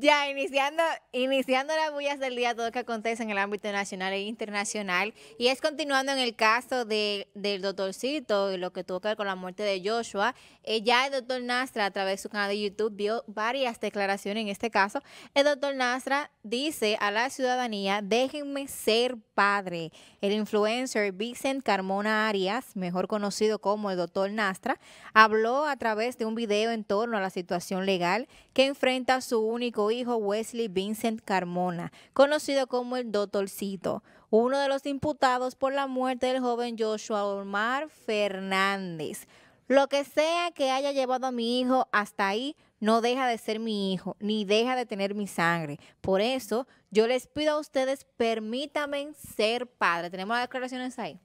Ya, iniciando, iniciando las bullas del día, todo lo que acontece en el ámbito nacional e internacional. Y es continuando en el caso del doctorcito y lo que tuvo que ver con la muerte de Joshua. Eh, ya el doctor Nastra, a través de su canal de YouTube, dio varias declaraciones en este caso. El doctor Nastra dice a la ciudadanía, déjenme ser padre. El influencer Vicent Carmona Arias, mejor conocido como el doctor Nastra, habló a través de un video en torno a la situación legal que enfrenta su único hijo Wesley Vincent Carmona, conocido como el Doctorcito, uno de los imputados por la muerte del joven Joshua Omar Fernández. Lo que sea que haya llevado a mi hijo hasta ahí, no deja de ser mi hijo, ni deja de tener mi sangre. Por eso yo les pido a ustedes, permítanme ser padre. Tenemos las declaraciones ahí.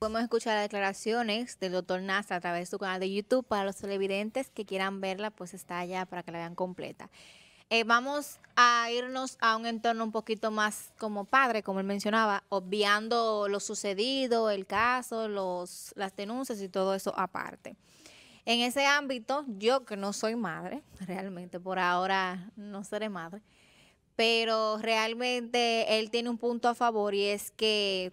Podemos escuchar las declaraciones del doctor Nasa a través de su canal de YouTube. Para los televidentes que quieran verla, pues está allá para que la vean completa. Eh, vamos a irnos a un entorno un poquito más como padre, como él mencionaba, obviando lo sucedido, el caso, los, las denuncias y todo eso aparte. En ese ámbito, yo que no soy madre, realmente por ahora no seré madre, pero realmente él tiene un punto a favor y es que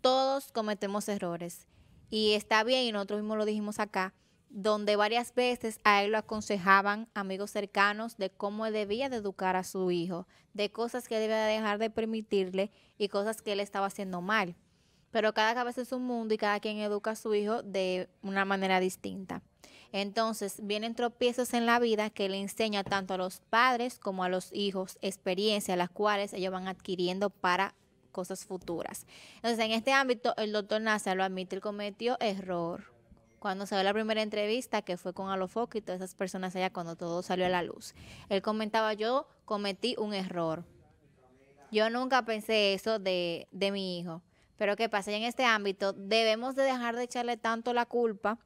todos cometemos errores. Y está bien, y nosotros mismos lo dijimos acá, donde varias veces a él lo aconsejaban amigos cercanos de cómo debía de educar a su hijo, de cosas que debía dejar de permitirle y cosas que él estaba haciendo mal. Pero cada cabeza es un mundo y cada quien educa a su hijo de una manera distinta. Entonces, vienen tropiezos en la vida que le enseña tanto a los padres como a los hijos experiencias las cuales ellos van adquiriendo para cosas futuras. Entonces, en este ámbito, el doctor Nasa lo admite, y cometió error cuando se ve la primera entrevista, que fue con Alofoque y todas esas personas allá, cuando todo salió a la luz, él comentaba, yo cometí un error. Yo nunca pensé eso de, de mi hijo. Pero ¿qué pasa? en este ámbito debemos de dejar de echarle tanto la culpa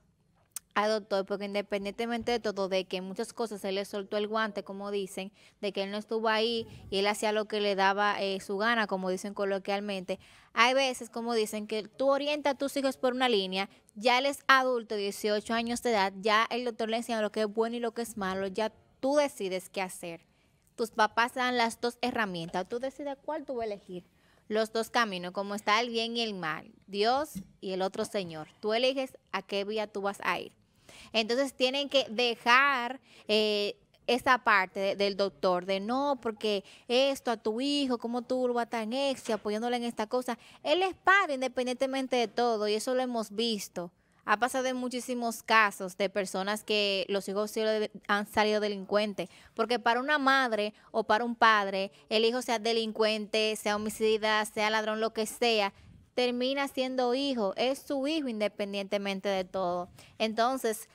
al doctor, porque independientemente de todo, de que muchas cosas él le soltó el guante, como dicen, de que él no estuvo ahí y él hacía lo que le daba eh, su gana, como dicen coloquialmente, hay veces, como dicen, que tú orientas a tus hijos por una línea ya él es adulto, 18 años de edad, ya el doctor le enseña lo que es bueno y lo que es malo, ya tú decides qué hacer. Tus papás dan las dos herramientas, tú decides cuál tú vas a elegir. Los dos caminos, como está el bien y el mal, Dios y el otro Señor. Tú eliges a qué vía tú vas a ir. Entonces tienen que dejar eh, esa parte del doctor de no, porque esto a tu hijo, como tú lo vas tan ex apoyándole en esta cosa. Él es padre independientemente de todo y eso lo hemos visto. Ha pasado en muchísimos casos de personas que los hijos han salido delincuentes, porque para una madre o para un padre, el hijo sea delincuente, sea homicida, sea ladrón, lo que sea, termina siendo hijo, es su hijo independientemente de todo. Entonces,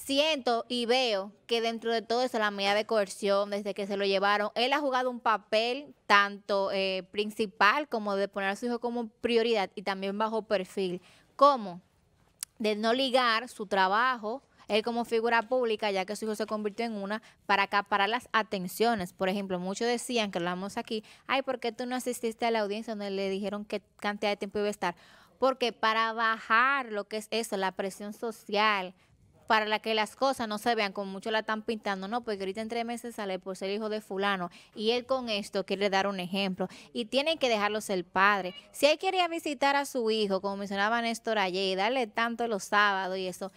siento y veo que dentro de todo eso, la medida de coerción, desde que se lo llevaron, él ha jugado un papel tanto eh, principal como de poner a su hijo como prioridad y también bajo perfil. como De no ligar su trabajo, él como figura pública, ya que su hijo se convirtió en una, para acaparar las atenciones. Por ejemplo, muchos decían, que hablamos aquí, ay, ¿por qué tú no asististe a la audiencia donde le dijeron qué cantidad de tiempo iba a estar? Porque para bajar lo que es eso, la presión social, para la que las cosas no se vean como mucho la están pintando, no, pues ahorita en tres meses sale por ser hijo de fulano y él con esto quiere dar un ejemplo y tiene que dejarlo ser padre. Si él quería visitar a su hijo, como mencionaba Néstor ayer, y darle tanto los sábados y eso,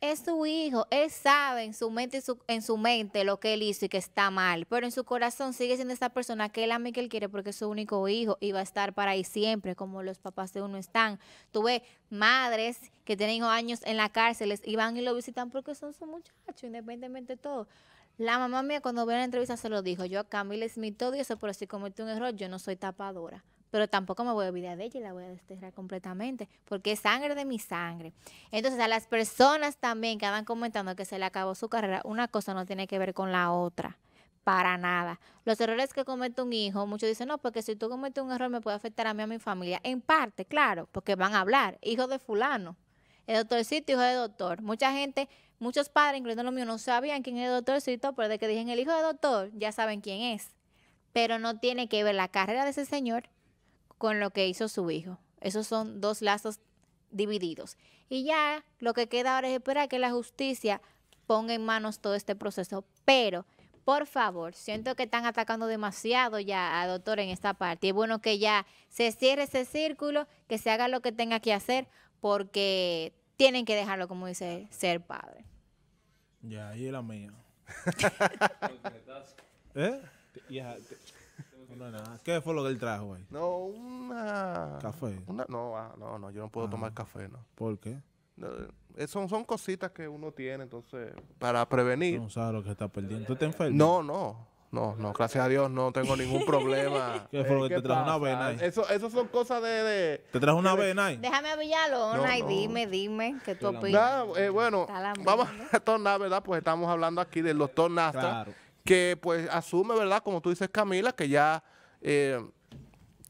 es su hijo, él sabe en su mente, en su mente lo que él hizo y que está mal, pero en su corazón sigue siendo esa persona que él ama y que él quiere porque es su único hijo y va a estar para ahí siempre, como los papás de uno están. Tuve madres que tienen años en la cárcel y van y lo visitan porque son su muchachos, independientemente de todo. La mamá mía cuando vio la entrevista se lo dijo, yo a Camila Smith todo eso, pero si cometí un error, yo no soy tapadora pero tampoco me voy a olvidar de ella y la voy a desterrar completamente, porque es sangre de mi sangre. Entonces, a las personas también que andan comentando que se le acabó su carrera, una cosa no tiene que ver con la otra. Para nada. Los errores que comete un hijo, muchos dicen, no, porque si tú cometes un error me puede afectar a mí, a mi familia. En parte, claro, porque van a hablar, hijo de fulano, el doctorcito, hijo de doctor. Mucha gente, muchos padres, incluyendo los míos, no sabían quién es el doctorcito, pero de que dicen el hijo de doctor, ya saben quién es. Pero no tiene que ver la carrera de ese señor con lo que hizo su hijo. Esos son dos lazos divididos. Y ya lo que queda ahora es esperar que la justicia ponga en manos todo este proceso. Pero, por favor, siento que están atacando demasiado ya a doctor en esta parte. Y es bueno que ya se cierre ese círculo, que se haga lo que tenga que hacer, porque tienen que dejarlo, como dice ser padre. Ya, ahí es la mía. ¿Eh? ¿Qué fue lo que él trajo ahí? No, una... ¿Café? Una, no, ah, no, no, yo no puedo ah. tomar café, no. ¿Por qué? No, eh, son, son cositas que uno tiene, entonces, para prevenir. No sabes lo que está perdiendo. ¿Tú te enfermas? No, no. No, no, gracias a Dios no tengo ningún problema. ¿Qué fue lo que eh, te trajo una vena ahí? Eso, son cosas de, de ¿Te trajo una vena ahí? Déjame avillarlo, no, y dime, dime, ¿qué tú opinas? Eh, bueno, vamos a retornar, ¿verdad? Pues estamos hablando aquí de los tornastas. Claro que pues asume, ¿verdad? Como tú dices, Camila, que ya eh,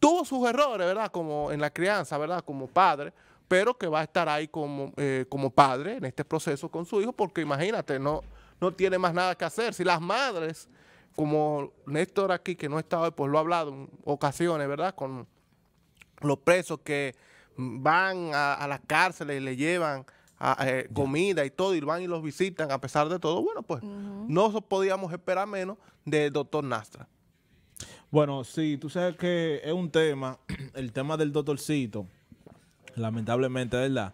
tuvo sus errores, ¿verdad? Como en la crianza, ¿verdad? Como padre, pero que va a estar ahí como, eh, como padre en este proceso con su hijo, porque imagínate, no, no tiene más nada que hacer. Si las madres, como Néstor aquí, que no está hoy, pues lo ha hablado en ocasiones, ¿verdad? Con los presos que van a, a las cárceles y le llevan eh, comida y todo, y van y los visitan a pesar de todo, bueno, pues no podíamos esperar menos del doctor Nastra. Bueno, si tú sabes que es un tema, el tema del doctorcito, lamentablemente, ¿verdad?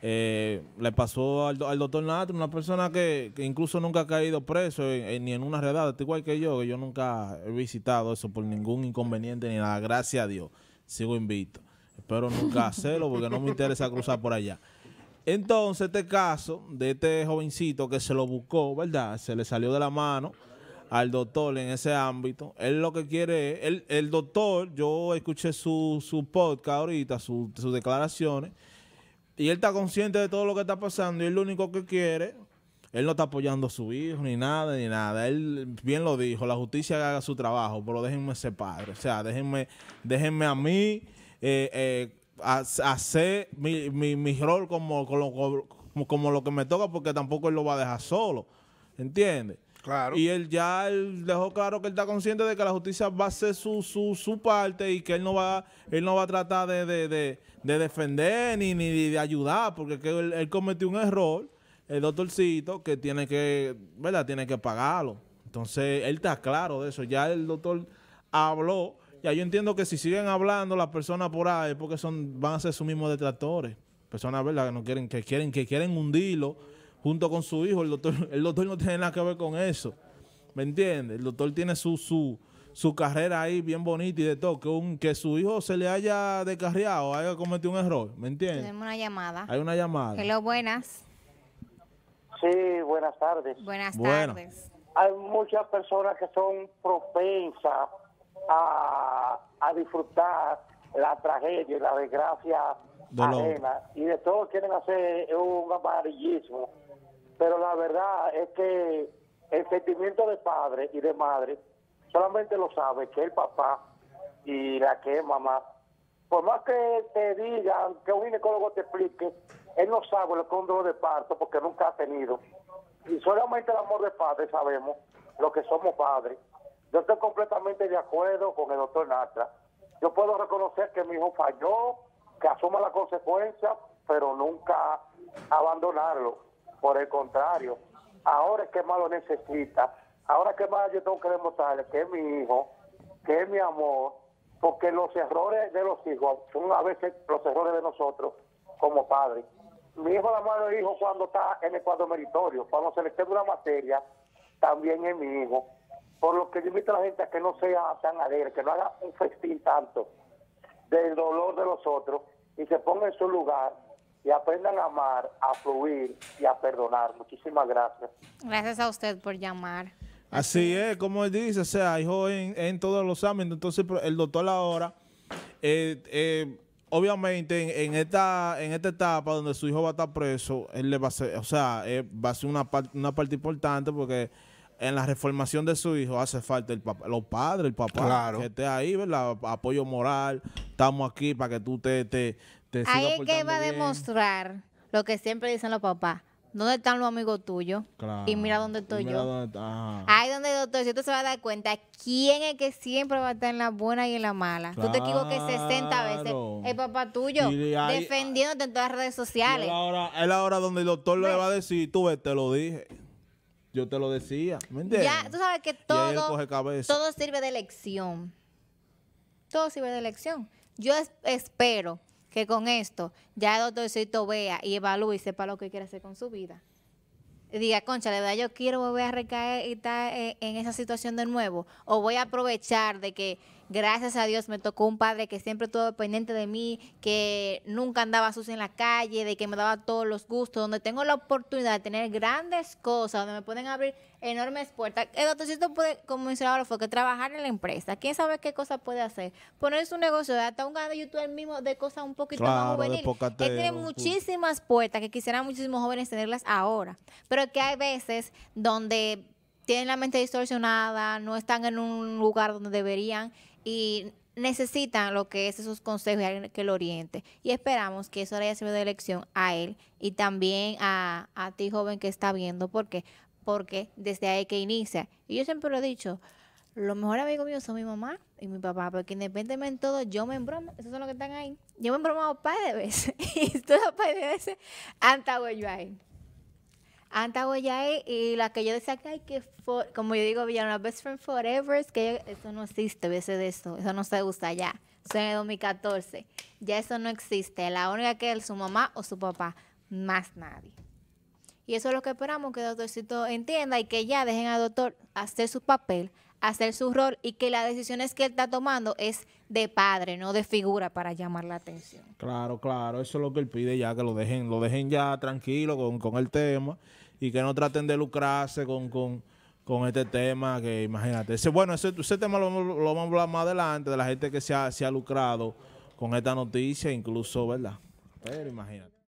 Eh, le pasó al, doctor Nastra, una persona que, incluso nunca ha caído preso ni en una redada, igual que yo, que yo nunca he visitado eso por ningún inconveniente ni nada, gracias a Dios, sigo invito. Espero nunca hacerlo porque no me interesa cruzar por allá. Entonces, este caso de este jovencito que se lo buscó, ¿verdad? Se le salió de la mano al doctor en ese ámbito. Él lo que quiere, es, el doctor, yo escuché su, podcast ahorita, sus declaraciones, y él está consciente de todo lo que está pasando y él lo único que quiere, él no está apoyando a su hijo, ni nada, ni nada. Él bien lo dijo, la justicia haga su trabajo, pero déjenme ser padre. O sea, déjenme, déjenme a mí. Eh, eh hacer mi, mi, mi rol como, como, lo que me toca, porque tampoco él lo va a dejar solo. ¿Entiendes? Claro. Y él ya dejó claro que él está consciente de que la justicia va a hacer su, su, su parte y que él no va, él no va a tratar de, defender ni, ni de ayudar, porque él, él, cometió un error, el doctorcito, que tiene que, ¿verdad? Tiene que pagarlo. Entonces, él está claro de eso. Ya el doctor habló ya yo entiendo que si siguen hablando las personas por ahí, porque son, van a ser sus mismos detractores. Personas, ¿verdad? Que no quieren, que quieren, que quieren hundirlo junto con su hijo. El doctor, el doctor no tiene nada que ver con eso. ¿Me entiendes? El doctor tiene su, su, su carrera ahí bien bonita y de todo. Que, un, que su hijo se le haya descarriado, haya cometido un error. ¿Me entiendes? Tenemos una llamada. Hay una llamada. lo buenas. Sí, buenas tardes. Buenas tardes. Hay muchas personas que son propensas a, disfrutar la tragedia y la desgracia ajena. Y de todos quieren hacer un amarillismo. Pero la verdad es que el sentimiento de padre y de madre solamente lo sabe que el papá y la que es mamá. Por más que te digan, que un ginecólogo te explique, él no sabe lo que es un dolor de parto porque nunca ha tenido. Y solamente el amor de padre sabemos lo que somos padres. Yo estoy completamente de acuerdo con el doctor Natra. Yo puedo reconocer que mi hijo falló, que asuma la consecuencia, pero nunca abandonarlo. Por el contrario, ahora es que más lo necesita. Ahora es que más yo tengo que demostrarle que es mi hijo, que es mi amor, porque los errores de los hijos son a veces los errores de nosotros como padres. Mi hijo la madre del hijo cuando está en el cuadro meritorio, cuando se le queda una materia, también es mi hijo. Por lo que yo invito a la gente a que no sea tan alegre, que no haga un festín tanto del dolor de los otros y se ponga en su lugar y aprendan a amar, a fluir y a perdonar. Muchísimas gracias. Gracias a usted por llamar. Así es, como él dice, o sea, hijo en todos los ámbitos. Entonces, el doctor ahora, eh, eh, obviamente, en, esta en esta etapa donde su hijo va a estar preso, él le va a ser, o sea, eh, va a ser una, una parte importante porque en la reformación de su hijo hace falta el papá, los padres, el papá, que esté ahí, ¿verdad? Apoyo moral, estamos aquí para que tú te, te, Ahí es que va a demostrar lo que siempre dicen los papás. ¿Dónde están los amigos tuyos? Y mira dónde estoy yo. Ahí donde el doctor Si tú se va a dar cuenta quién es que siempre va a estar en la buena y en la mala. Tú te equivoques 60 veces. El papá tuyo defendiéndote en todas las redes sociales. Es la hora, donde el doctor le va a decir, tú ves, te lo dije. Yo te lo decía, ¿me entiendes? Ya, tú sabes que todo, todo sirve de lección. Todo sirve de lección. Yo espero que con esto ya el doctor doctorcito vea y evalúe y sepa lo que quiere hacer con su vida. diga, concha, de verdad yo quiero volver a recaer y estar eh, en esa situación de nuevo. O voy a aprovechar de que Gracias a Dios me tocó un padre que siempre estuvo pendiente de mí, que nunca andaba sucio en la calle, de que me daba todos los gustos, donde tengo la oportunidad de tener grandes cosas, donde me pueden abrir enormes puertas. El datorcito puede, como mencionaba ahora, fue que trabajar en la empresa. ¿Quién sabe qué cosa puede hacer? Poner su negocio, hasta un canal de YouTube mismo de cosas un poquito claro, más juveniles. Que tiene muchísimas puertas que quisieran muchísimos jóvenes tenerlas ahora. Pero que hay veces donde tienen la mente distorsionada, no están en un lugar donde deberían y necesitan lo que es esos consejos y alguien que lo oriente. Y esperamos que eso le haya servido de lección a él y también a, ti joven que está viendo, porque porque desde ahí que inicia. Y yo siempre lo he dicho, los mejores amigos míos son mi mamá y mi papá, porque independientemente de todo, yo me embromo, esos son los que están ahí. Yo me he embromado un par de veces, y todos los par de veces han estado yo ahí. Anta y la que yo decía que hay que, como yo digo, Villana Best Friend Forever, es que eso no existe, veces de eso, eso no se usa ya. Eso en el 2014, ya eso no existe. La única que es su mamá o su papá, más nadie. Y eso es lo que esperamos que el doctorcito entienda y que ya dejen al doctor hacer su papel hacer su rol y que las decisiones que él está tomando es de padre, no de figura para llamar la atención. Claro, claro, eso es lo que él pide ya, que lo dejen, lo dejen ya tranquilo con, el tema y que no traten de lucrarse con, este tema, que imagínate. Ese, bueno, ese, tema lo, lo, vamos a hablar más adelante, de la gente que se ha lucrado con esta noticia, incluso, ¿verdad? Pero imagínate.